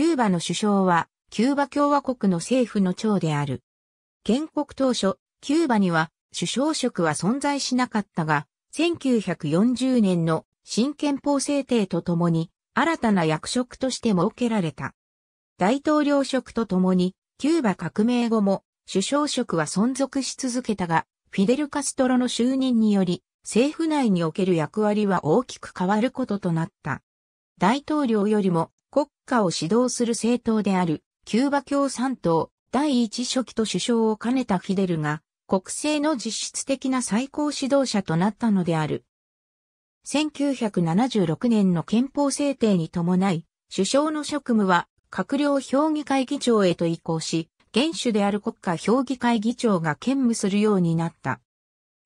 キューバの首相は、キューバ共和国の政府の長である。建国当初、キューバには首相職は存在しなかったが、1940年の新憲法制定とともに、新たな役職として設けられた。大統領職とともに、キューバ革命後も首相職は存続し続けたが、フィデル・カストロの就任により、政府内における役割は大きく変わることとなった。大統領よりも家を指導する政党である、キューバ共産党第一書記と首相を兼ねたフィデルが、国政の実質的な最高指導者となったのである。1976年の憲法制定に伴い、首相の職務は閣僚評議会議長へと移行し、元主である国家評議会議長が兼務するようになった。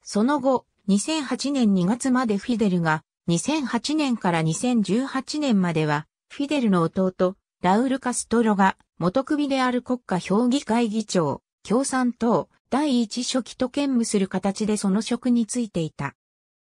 その後、2008年2月までフィデルが、2008年から2018年までは、フィデルの弟、ラウル・カストロが、元首である国家評議会議長、共産党、第一書記と兼務する形でその職についていた。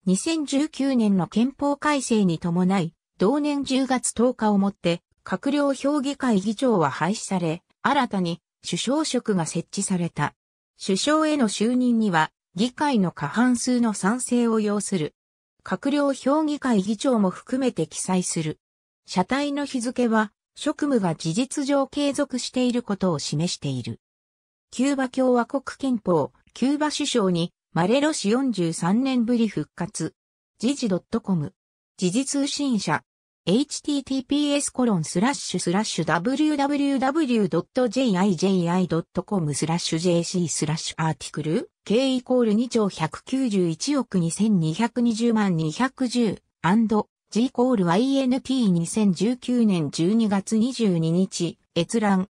2019年の憲法改正に伴い、同年10月10日をもって、閣僚評議会議長は廃止され、新たに首相職が設置された。首相への就任には、議会の過半数の賛成を要する。閣僚評議会議長も含めて記載する。車体の日付は、職務が事実上継続していることを示している。キューバ共和国憲法、キューバ首相に、マレロ氏43年ぶり復活。時事 .com。時事通信社。https コロンスラッシュスラッシュ www.jiji.com スラッシュ jc スラッシュアーティクル k イコール2兆191億2220万210 G イコール YNT2019 年12月22日、閲覧。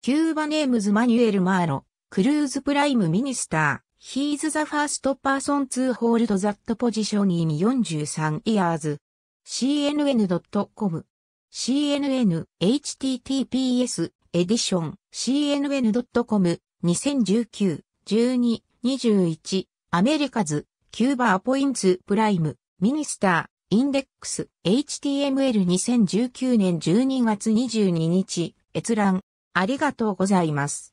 キューバネームズマニュエル・マーロ、クルーズプライムミニスター、ヒーズ・ザ・ファースト・パーソン・ツー・ホールド・ザット・ポジション・イミ43イヤーズ。cnn.com cnn https エディション cnn.com 2019-12-21アメリカズキューバアポインツプライムミニスターインデックス HTML2019 年12月22日閲覧ありがとうございます。